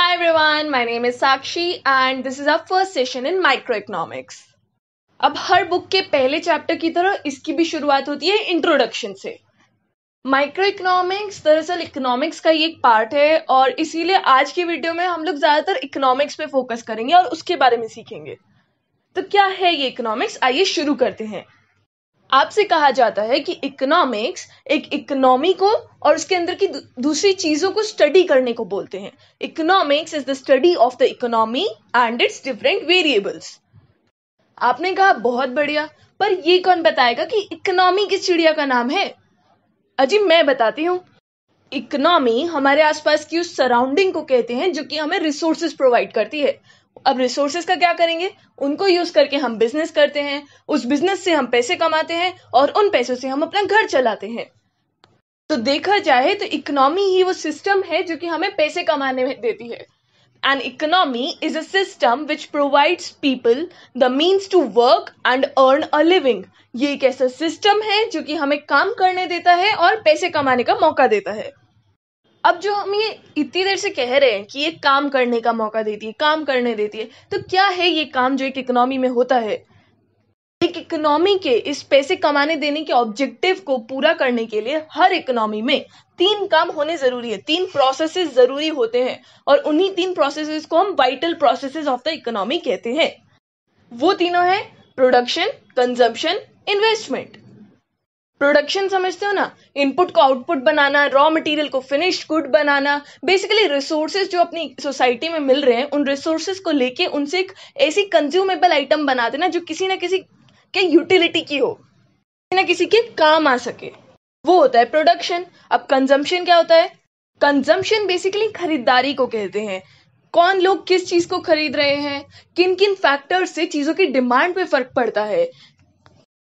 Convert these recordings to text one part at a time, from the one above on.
Hi everyone, my name is Sakshi and this is our first session in microeconomics. अब हर book के पहले chapter की तरह इसकी भी शुरुआत होती है इंट्रोडक्शन से माइक्रो इकोनॉमिक्स दरअसल इकोनॉमिक्स का ही एक पार्ट है और इसीलिए आज की वीडियो में हम लोग ज़्यादातर इकोनॉमिक्स पे फोकस करेंगे और उसके बारे में सीखेंगे तो क्या है ये इकोनॉमिक्स आइए शुरू करते हैं आपसे कहा जाता है कि इकोनॉमिक्स एक इकोनॉमी को और उसके अंदर की दूसरी चीज़ों को स्टडी करने को बोलते हैं economics is the study of the economy and its different variables आपने कहा बहुत बढ़िया पर ये कौन बताएगा कि इकोनॉमी किस चिड़िया का नाम है अजी मैं बताती हूँ इकोनॉमी हमारे आसपास की उस सराउंडिंग को कहते हैं जो कि हमें रिसोर्सेज प्रोवाइड करती है अब रिसोर्सेज का क्या करेंगे उनको यूज करके हम बिजनेस करते हैं उस बिजनेस से हम पैसे कमाते हैं और उन पैसों से हम अपना घर चलाते हैं तो देखा जाए तो इकोनॉमी ही वो सिस्टम है जो कि हमें पैसे कमाने में देती है and economy is a system which provides people the means to work and earn a living ये एक ऐसा सिस्टम है जो कि हमें काम करने देता है और पैसे कमाने का मौका देता है अब जो हम ये इतनी देर से कह रहे हैं कि ये काम करने का मौका देती है काम करने देती है तो क्या है ये काम जो एक इकोनॉमी में होता है एक इकोनॉमी के इस पैसे कमाने देने के ऑब्जेक्टिव को पूरा करने के लिए हर इकोनॉमी में तीन काम होने जरूरी है तीन प्रोसेसेस जरूरी होते हैं और उन्हीं तीन प्रोसेसेस को हम vital processes of the economy कहते हैं वो तीनों हैं प्रोडक्शन कंजम्पशन इन्वेस्टमेंट प्रोडक्शन समझते हो ना इनपुट को आउटपुट बनाना रॉ मटेरियल को फिनिश्ड गुड बनाना बेसिकली रिसोर्सेज जो अपनी सोसाइटी में मिल रहे हैं उन रिसोर्सेज को लेके उनसे एक ऐसी कंज्यूमेबल आइटम बना देना जो किसी ना किसी के यूटिलिटी की हो किसी ना किसी के काम आ सके वो होता है प्रोडक्शन अब कंजम्पशन क्या होता है कंजम्पशन बेसिकली खरीदारी को कहते हैं कौन लोग किस चीज को खरीद रहे हैं किन किन फैक्टर्स से चीजों की डिमांड पे फर्क पड़ता है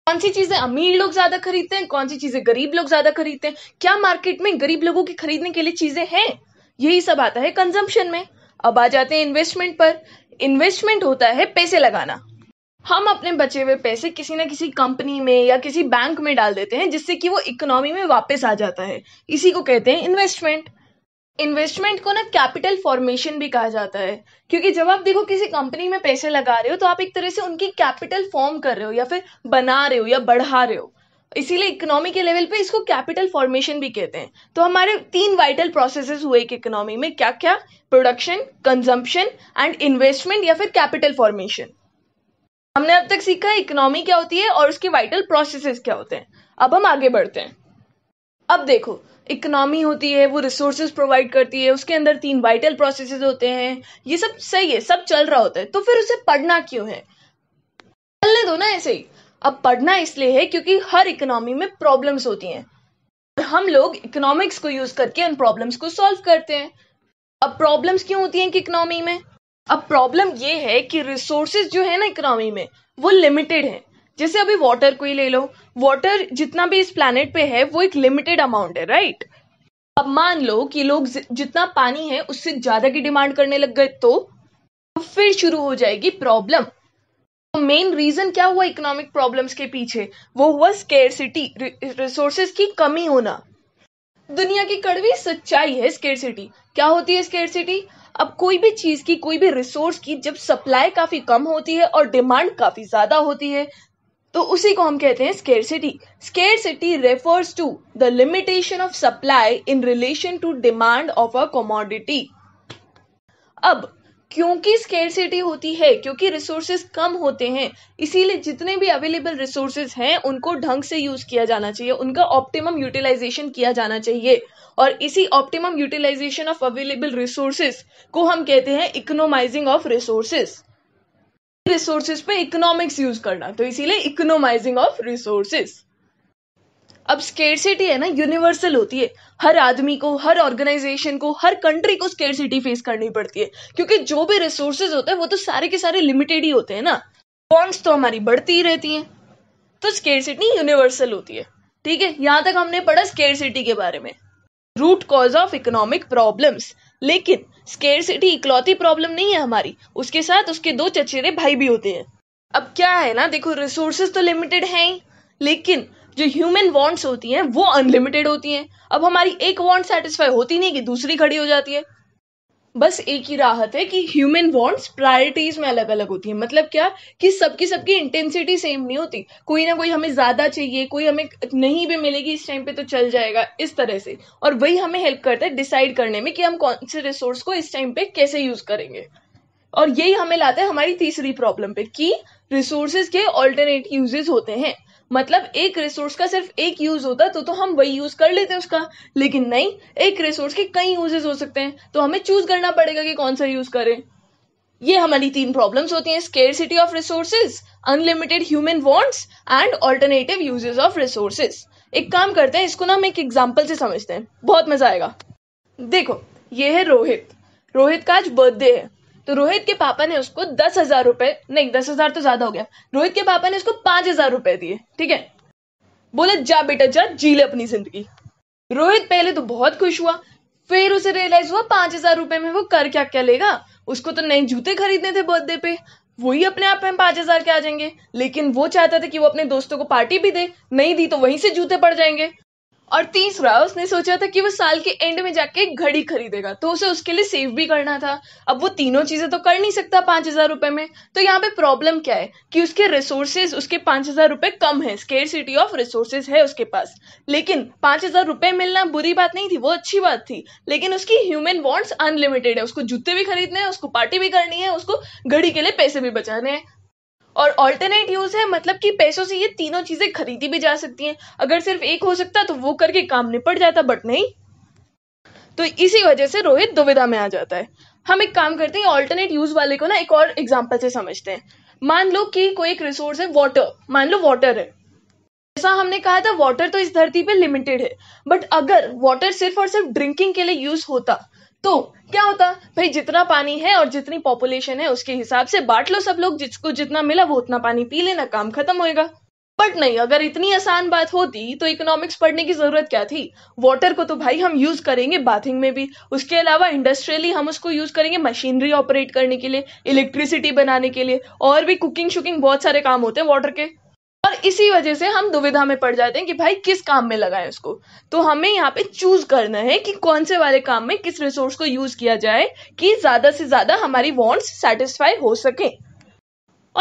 कौन सी चीजें अमीर लोग ज्यादा खरीदते हैं कौन सी चीजें गरीब लोग ज्यादा खरीदते हैं क्या मार्केट में गरीब लोगों की खरीदने के लिए चीजें हैं यही सब आता है कंजम्पशन में अब आ जाते हैं इन्वेस्टमेंट पर इन्वेस्टमेंट होता है पैसे लगाना हम अपने बचे हुए पैसे किसी ना किसी कंपनी में या किसी बैंक में डाल देते हैं जिससे कि वो इकोनॉमी में वापस आ जाता है इसी को कहते हैं इन्वेस्टमेंट इन्वेस्टमेंट को ना कैपिटल फॉर्मेशन भी कहा जाता है क्योंकि जब आप देखो किसी कंपनी में पैसे लगा रहे हो तो आप एक तरह से उनकी कैपिटल फॉर्म कर रहे हो या फिर बना रहे हो या बढ़ा रहे हो इसीलिए इकोनॉमी के लेवल पे इसको कैपिटल फॉर्मेशन भी कहते हैं तो हमारे तीन वाइटल प्रोसेसेस हुए एक इकोनॉमी में क्या क्या प्रोडक्शन कंजम्पशन एंड इन्वेस्टमेंट या फिर कैपिटल फॉर्मेशन हमने अब तक सीखा इकोनॉमी क्या होती है और उसके वाइटल प्रोसेसेस क्या होते हैं अब हम आगे बढ़ते हैं अब देखो इकनॉमी होती है वो रिसोर्सेज प्रोवाइड करती है उसके अंदर तीन वाइटल प्रोसेसेस होते हैं ये सब सही है सब चल रहा होता है तो फिर उसे पढ़ना क्यों है चलने दो ना ऐसे ही अब पढ़ना इसलिए है क्योंकि हर इकोनॉमी में प्रॉब्लम्स होती हैं और हम लोग इकोनॉमिक्स को यूज करके उन प्रॉब्लम्स को सॉल्व करते हैं अब प्रॉब्लम्स क्यों होती हैं कि इकोनॉमी में अब प्रॉब्लम ये है कि रिसोर्सेज जो है ना इकोनॉमी में वो लिमिटेड है जैसे अभी वाटर को ही ले लो वाटर जितना भी इस प्लानट पे है वो एक लिमिटेड अमाउंट है राइट अब मान लो कि लोग जितना पानी है उससे ज्यादा की डिमांड करने लग गए तो फिर शुरू हो जाएगी प्रॉब्लम तो मेन रीजन क्या हुआ इकोनॉमिक प्रॉब्लम्स के पीछे वो हुआ स्केरसिटी रिसोर्सेस की कमी होना दुनिया की कड़वी सच्चाई है स्केरसिटी क्या होती है स्केरसिटी अब कोई भी चीज की कोई भी रिसोर्स की जब सप्लाई काफी कम होती है और डिमांड काफी ज्यादा होती है तो उसी को हम कहते हैं सिटी scarcity refers to the limitation of supply in relation to demand of a commodity अब क्योंकि सिटी होती है क्योंकि रिसोर्सेज कम होते हैं इसीलिए जितने भी अवेलेबल रिसोर्सेज हैं उनको ढंग से यूज किया जाना चाहिए उनका ऑप्टिमम यूटिलाइजेशन किया जाना चाहिए और इसी optimum utilization of available resources को हम कहते हैं इकोनोमाइजिंग ऑफ रिसोर्सेज रिसोर्सेज पे इकोनॉमिक्स यूज करना तो इसीलिए इकोनोमाइजिंग ऑफ रिसोर्सेज अब स्केरसिटी है ना यूनिवर्सल होती है हर आदमी को हर ऑर्गेनाइजेशन को हर कंट्री को स्केरसिटी फेस करनी पड़ती है क्योंकि जो भी रिसोर्सेज होते हैं वो तो सारे के सारे लिमिटेड ही होते हैं ना बॉन्ड्स तो हमारी बढ़ती ही रहती है तो स्केरसिटी यूनिवर्सल होती है ठीक है यहां तक हमने पढ़ा स्केरसिटी के बारे में root cause of economic problems लेकिन स्केरसिटी इकलौती प्रॉब्लम नहीं है हमारी उसके साथ उसके दो चचेरे भाई भी होते हैं अब क्या है ना देखो रिसोर्सेज तो लिमिटेड है ही लेकिन जो ह्यूमन वांट्स होती हैं वो अनलिमिटेड होती हैं अब हमारी एक वांट सेटिस्फाई होती नहीं कि दूसरी खड़ी हो जाती है बस एक ही राहत है कि ह्यूमन वॉन्ट्स प्रायोरिटीज में अलग अलग होती है मतलब क्या कि सबकी सबकी इंटेंसिटी सेम नहीं होती कोई ना कोई हमें ज़्यादा चाहिए कोई हमें नहीं भी मिलेगी इस टाइम पे तो चल जाएगा इस तरह से और वही हमें हेल्प करता है डिसाइड करने में कि हम कौन से रिसोर्स को इस टाइम पे कैसे यूज़ करेंगे और यही हमें लाता है हमारी तीसरी प्रॉब्लम पे कि रिसोर्सेज के ऑल्टरनेट यूजेज होते हैं मतलब एक रिसोर्स का सिर्फ एक यूज होता तो तो हम वही यूज कर लेते उसका लेकिन नहीं एक रिसोर्स के कई यूजेस हो सकते हैं तो हमें चूज करना पड़ेगा कि कौन सा यूज करें ये हमारी तीन प्रॉब्लम्स होती हैं scarcity of resources unlimited human wants and alternative uses of resources एक काम करते हैं इसको ना हम एक एग्जाम्पल से समझते हैं बहुत मजा आएगा देखो ये है रोहित रोहित का आज बर्थडे है तो रोहित के पापा ने उसको दस हजार रुपए नहीं दस हजार तो ज्यादा हो गया रोहित के पापा ने उसको पांच हजार रुपए दिए ठीक है बोले जा बेटा जा जी ले अपनी जिंदगी रोहित पहले तो बहुत खुश हुआ फिर उसे रियलाइज हुआ पांच हजार रुपए में वो कर क्या क्या लेगा उसको तो नए जूते खरीदने थे बर्थडे पे वही अपने आप में पांच हजार के आ जाएंगे लेकिन वो चाहता था कि वो अपने दोस्तों को पार्टी भी दे नहीं दी तो वहीं से जूते पड़ जाएंगे और तीसरा उसने सोचा था कि वो साल के एंड में जाके घड़ी खरीदेगा तो उसे उसके लिए सेव भी करना था अब वो तीनों चीजें तो कर नहीं सकता पांच हजार रुपए में तो यहाँ पे प्रॉब्लम क्या है कि उसके रिसोर्सेज उसके पांच हजार रुपए कम है स्केयर सिटी ऑफ रिसोर्सेज है उसके पास लेकिन पांच हजार रुपए मिलना बुरी बात नहीं थी वो अच्छी बात थी लेकिन उसकी ह्यूमन वॉन्ट्स अनलिमिटेड है उसको जूते भी खरीदने हैं उसको पार्टी भी करनी है उसको घड़ी के लिए पैसे भी बचाने हैं और ऑल्टरनेट यूज है मतलब कि पैसों से ये तीनों चीजें खरीदी भी जा सकती हैं अगर सिर्फ एक हो सकता तो वो करके काम निपट जाता बट नहीं तो इसी वजह से रोहित दुविधा में आ जाता है हम एक काम करते हैं ऑल्टरनेट यूज वाले को ना एक और एग्जाम्पल से समझते हैं मान लो कि कोई एक रिसोर्स है वाटर मान लो वाटर है जैसा हमने कहा था वाटर तो इस धरती पे लिमिटेड है बट अगर वाटर सिर्फ और सिर्फ ड्रिंकिंग के लिए यूज होता तो क्या होता भाई जितना पानी है और जितनी पॉपुलेशन है उसके हिसाब से बांट लो सब लोग जिसको जितना मिला वो उतना पानी पी लेना काम खत्म होएगा बट नहीं अगर इतनी आसान बात होती तो इकोनॉमिक्स पढ़ने की जरूरत क्या थी वाटर को तो भाई हम यूज करेंगे बाथिंग में भी उसके अलावा इंडस्ट्रियली हम उसको यूज करेंगे मशीनरी ऑपरेट करने के लिए इलेक्ट्रिसिटी बनाने के लिए और भी कुकिंग शुकिंग बहुत सारे काम होते हैं वाटर के और इसी वजह से हम दुविधा में पड़ जाते हैं कि भाई किस काम में लगाएं उसको तो हमें यहाँ पे चूज करना है कि कौन से वाले काम में किस रिसोर्स को यूज किया जाए कि ज्यादा से ज्यादा हमारी वॉन्ट्स सेटिस्फाई हो सके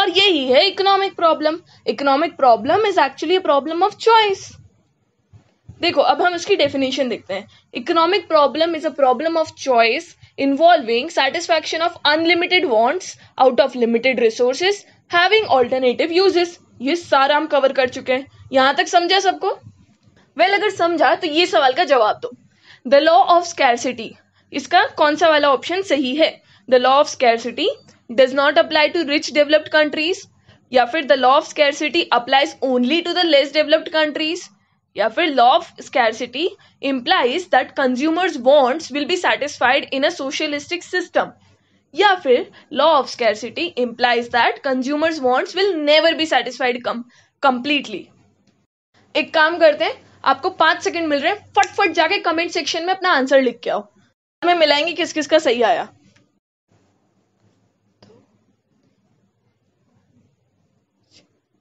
और यही है economic problem economic problem is actually problem of choice देखो अब हम इसकी डेफिनेशन देखते हैं economic problem is a problem of choice involving satisfaction of unlimited wants out of limited resources having alternative uses ये सारा हम कवर कर चुके हैं यहाँ तक समझा सबको वेल well, अगर समझा तो ये सवाल का जवाब दो द लॉ ऑफ स्कैरसिटी इसका कौन सा वाला ऑप्शन सही है the law of scarcity does not apply to rich developed countries या फिर the law of scarcity applies only to the less developed countries या फिर law of scarcity implies that consumers wants will be satisfied in a socialistic system या फिर law of scarcity implies that consumers wants will never be satisfied कम completely एक काम करते हैं आपको पांच सेकंड मिल रहे हैं फटफट जाके कमेंट सेक्शन में अपना आंसर लिख के आओ हमें मिलाएंगे किस किस का सही आया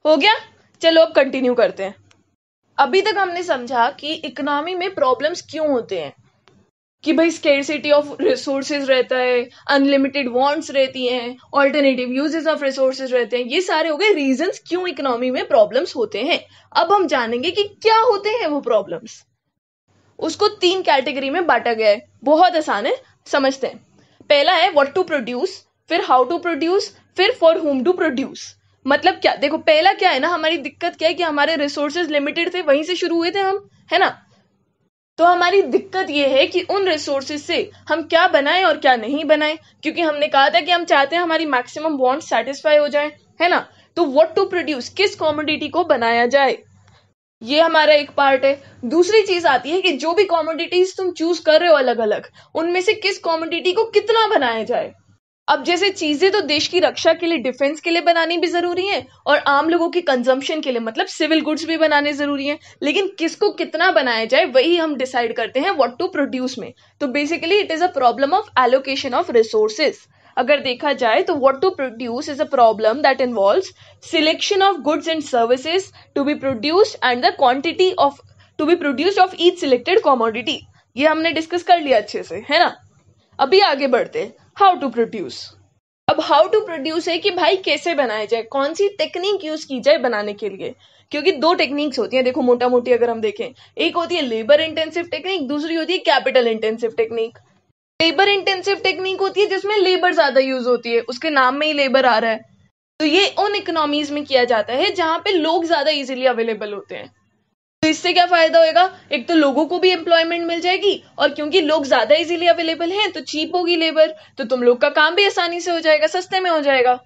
हो गया चलो अब कंटिन्यू करते हैं अभी तक हमने समझा कि इकोनॉमी में प्रॉब्लम्स क्यों होते हैं कि भाई स्केरसिटी ऑफ रिसोर्सेज रहता है अनलिमिटेड वॉन्ट्स रहती हैं ऑल्टरनेटिव यूजेस ऑफ रिसोर्सेज रहते हैं ये सारे हो गए रीजंस क्यों इकोनॉमी में प्रॉब्लम्स होते हैं अब हम जानेंगे कि क्या होते हैं वो प्रॉब्लम्स उसको तीन कैटेगरी में बांटा गया है बहुत आसान है समझते हैं पहला है वट टू प्रोड्यूस फिर हाउ टू प्रोड्यूस फिर फॉर होम टू प्रोड्यूस मतलब क्या देखो पहला क्या है ना हमारी दिक्कत क्या है कि हमारे रिसोर्सेज लिमिटेड थे वहीं से शुरू हुए थे हम है ना तो हमारी दिक्कत ये है कि उन रिसोर्सेज से हम क्या बनाएं और क्या नहीं बनाएं क्योंकि हमने कहा था कि हम चाहते हैं हमारी मैक्सिमम बॉन्ड सेटिस्फाई हो जाए है ना तो वट टू प्रोड्यूस किस कॉमोडिटी को बनाया जाए ये हमारा एक पार्ट है दूसरी चीज आती है कि जो भी कॉमोडिटीज तुम चूज कर रहे हो अलग अलग उनमें से किस कॉमोडिटी को कितना बनाया जाए अब जैसे चीजें तो देश की रक्षा के लिए डिफेंस के लिए बनानी भी जरूरी है और आम लोगों के कंजम्पशन के लिए मतलब सिविल गुड्स भी बनाने जरूरी है लेकिन किसको कितना बनाया जाए वही हम डिसाइड करते हैं व्हाट टू प्रोड्यूस में तो basically it is a problem of allocation of resources अगर देखा जाए तो what to produce is a problem that involve selection of goods and services to be produced and the quantity of to be produced of each selected commodity ये हमने discuss कर लिया अच्छे से है ना अभी आगे बढ़ते हैं हाउ टू प्रोड्यूस अब हाउ टू प्रोड्यूस है कि भाई कैसे बनाया जाए कौन सी टेक्निक यूज की जाए बनाने के लिए क्योंकि दो टेक्निक्स होती हैं देखो मोटा मोटी अगर हम देखें एक होती है लेबर इंटेंसिव टेक्निक दूसरी होती है capital intensive technique labour intensive technique होती है जिसमें लेबर ज्यादा यूज होती है उसके नाम में ही लेबर आ रहा है तो ये उन इकोनॉमीज में किया जाता है जहां पे लोग ज्यादा इजिली अवेलेबल होते हैं तो इससे क्या फायदा होगा एक तो लोगों को भी एम्प्लॉयमेंट मिल जाएगी और क्योंकि लोग ज्यादा इजीली अवेलेबल हैं तो चीप होगी लेबर तो तुम लोग का काम भी आसानी से हो जाएगा सस्ते में हो जाएगा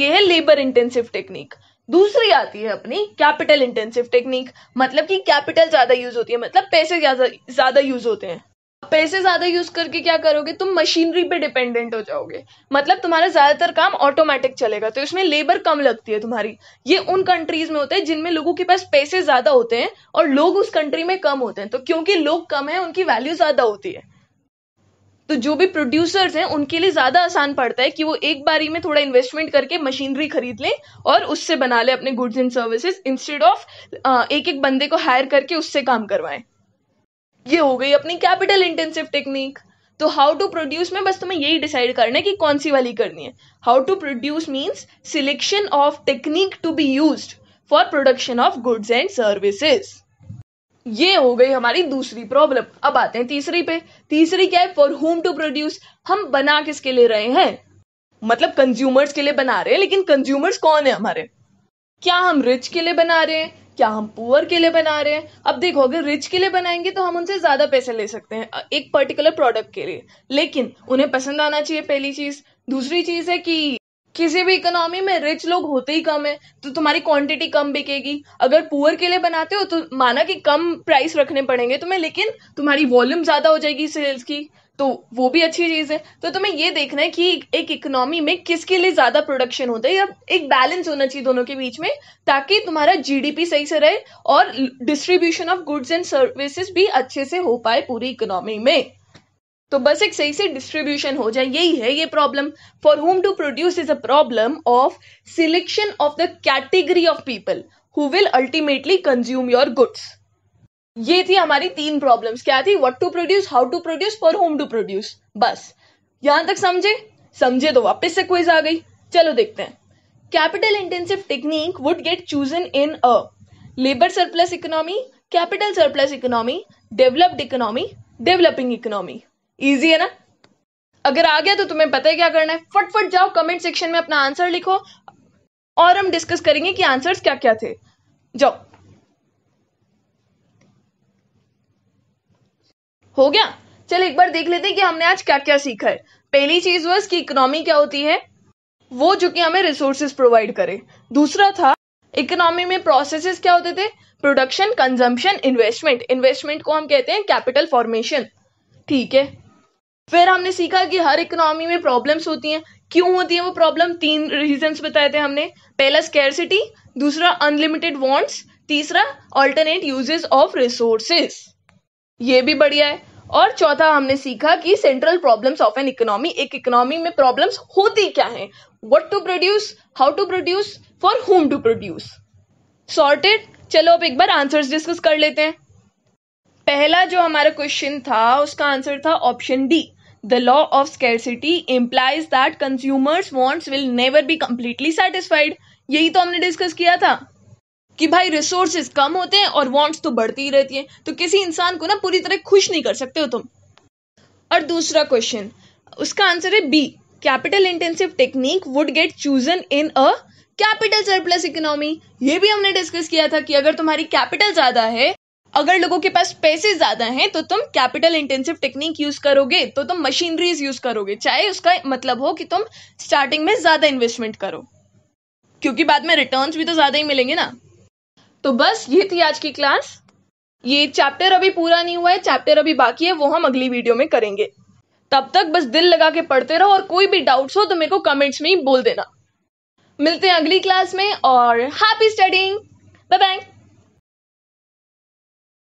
ये है लेबर इंटेंसिव टेक्निक दूसरी आती है अपनी कैपिटल इंटेंसिव टेक्निक मतलब कि कैपिटल ज्यादा यूज होती है मतलब पैसे ज्यादा ज्यादा यूज होते हैं पैसे ज़्यादा यूज़ करके क्या करोगे तुम मशीनरी पे डिपेंडेंट हो जाओगे मतलब तुम्हारा ज़्यादातर काम ऑटोमेटिक चलेगा तो इसमें लेबर कम लगती है तुम्हारी ये उन कंट्रीज में होते है जिनमें लोगों के पास पैसे ज़्यादा होते हैं और लोग उस कंट्री में कम होते हैं तो क्योंकि लोग कम है उनकी वैल्यू ज़्यादा होती है तो जो भी प्रोड्यूसर्स हैं उनके लिए ज़्यादा आसान पड़ता है कि वो एक बारी में थोड़ा इन्वेस्टमेंट करके मशीनरी खरीद लें और उससे बना लें अपने goods and services instead of एक एक बंदे को हायर करके उससे काम करवाएं ये हो गई अपनी कैपिटल इंटेंसिव टेक्निक तो हाउ टू प्रोड्यूस में बस तुम्हें यही डिसाइड करना है कि कौन सी वाली करनी है how to produce means selection of technique to be use for production of goods and services ये हो गई हमारी दूसरी प्रॉब्लम अब आते हैं तीसरी पे तीसरी क्या है फॉर होम टू प्रोड्यूस हम बना किसके लिए रहे हैं मतलब कंज्यूमर्स के लिए बना रहे हैं लेकिन कंज्यूमर्स कौन है हमारे क्या हम रिच के लिए बना रहे हैं क्या हम पुअर के लिए बना रहे हैं अब देखो अगर रिच के लिए बनाएंगे तो हम उनसे ज़्यादा पैसे ले सकते हैं एक पर्टिकुलर प्रोडक्ट के लिए लेकिन उन्हें पसंद आना चाहिए पहली चीज़ दूसरी चीज़ है कि किसी भी इकोनॉमी में रिच लोग होते ही कम है तो तुम्हारी क्वांटिटी कम बिकेगी अगर पुअर के लिए बनाते हो तो माना कि कम प्राइस रखने पड़ेंगे तुम्हें लेकिन तुम्हारी वॉल्यूम ज़्यादा हो जाएगी सेल्स की तो वो भी अच्छी चीज़ है तो तुम्हें ये देखना है कि एक इकोनॉमी में किसके लिए ज़्यादा प्रोडक्शन होता है या एक बैलेंस होना चाहिए दोनों के बीच में ताकि तुम्हारा जीडीपी सही से रहे और distribution of goods and services भी अच्छे से हो पाए पूरी इकोनॉमी में तो बस एक सही से डिस्ट्रीब्यूशन हो जाए यही है ये problem for whom to produce is a problem of selection of the category of people who will ultimately consume your goods ये थी हमारी तीन प्रॉब्लम्स क्या थी what to produce how to produce और होम टू प्रोड्यूस बस यहां तक समझे समझे तो वापस से क्विज आ गई चलो देखते हैं capital intensive technique would get chosen in a labour surplus economy capital surplus economy developed economy developing economy easy है ना अगर आ गया तो तुम्हें पता है क्या करना है फटफट जाओ कमेंट सेक्शन में अपना आंसर लिखो और हम डिस्कस करेंगे कि आंसर्स क्या क्या थे जाओ हो गया चल एक बार देख लेते हैं कि हमने आज क्या क्या सीखा है पहली चीज वो कि इकोनॉमी क्या होती है वो जो कि हमें रिसोर्सेस प्रोवाइड करे दूसरा था इकोनॉमी में प्रोसेसेस क्या होते थे प्रोडक्शन कंजम्पशन इन्वेस्टमेंट इन्वेस्टमेंट को हम कहते हैं कैपिटल फॉर्मेशन ठीक है फिर हमने सीखा कि हर इकोनॉमी में प्रॉब्लम्स होती हैं क्यों होती है वो प्रॉब्लम तीन रीजंस बताए थे हमने पहला स्केरसिटी दूसरा अनलिमिटेड वांट्स तीसरा अल्टरनेट यूजेस ऑफ रिसोर्सेज ये भी बढ़िया है और चौथा हमने सीखा कि central problems of an economy एक इकोनॉमी में प्रॉब्लम्स होती क्या है what to produce how to produce for whom to produce sorted चलो अब एक बार आंसर डिस्कस कर लेते हैं पहला जो हमारा क्वेश्चन था उसका आंसर था option D the law of scarcity implies that consumers wants will never be completely satisfied यही तो हमने डिस्कस किया था कि भाई रिसोर्सेज कम होते हैं और वांट्स तो बढ़ती ही रहती है तो किसी इंसान को ना पूरी तरह खुश नहीं कर सकते हो तुम और दूसरा क्वेश्चन उसका आंसर है B capital intensive technique would get chosen in a capital surplus economy ये भी हमने डिस्कस किया था कि अगर तुम्हारी कैपिटल ज्यादा है अगर लोगों के पास पैसे ज्यादा हैं तो तुम कैपिटल इंटेंसिव टेक्निक यूज करोगे तो तुम मशीनरीज यूज करोगे चाहे उसका मतलब हो कि तुम स्टार्टिंग में ज्यादा इन्वेस्टमेंट करो क्योंकि बाद में रिटर्न्स भी तो ज्यादा ही मिलेंगे ना तो बस ये थी आज की क्लास ये चैप्टर अभी पूरा नहीं हुआ है चैप्टर अभी बाकी है वो हम अगली वीडियो में करेंगे तब तक बस दिल लगा के पढ़ते रहो और कोई भी डाउट्स हो तो मेरे को कमेंट्स में ही बोल देना मिलते हैं अगली क्लास में और हैप्पी स्टडिंग बाय बाय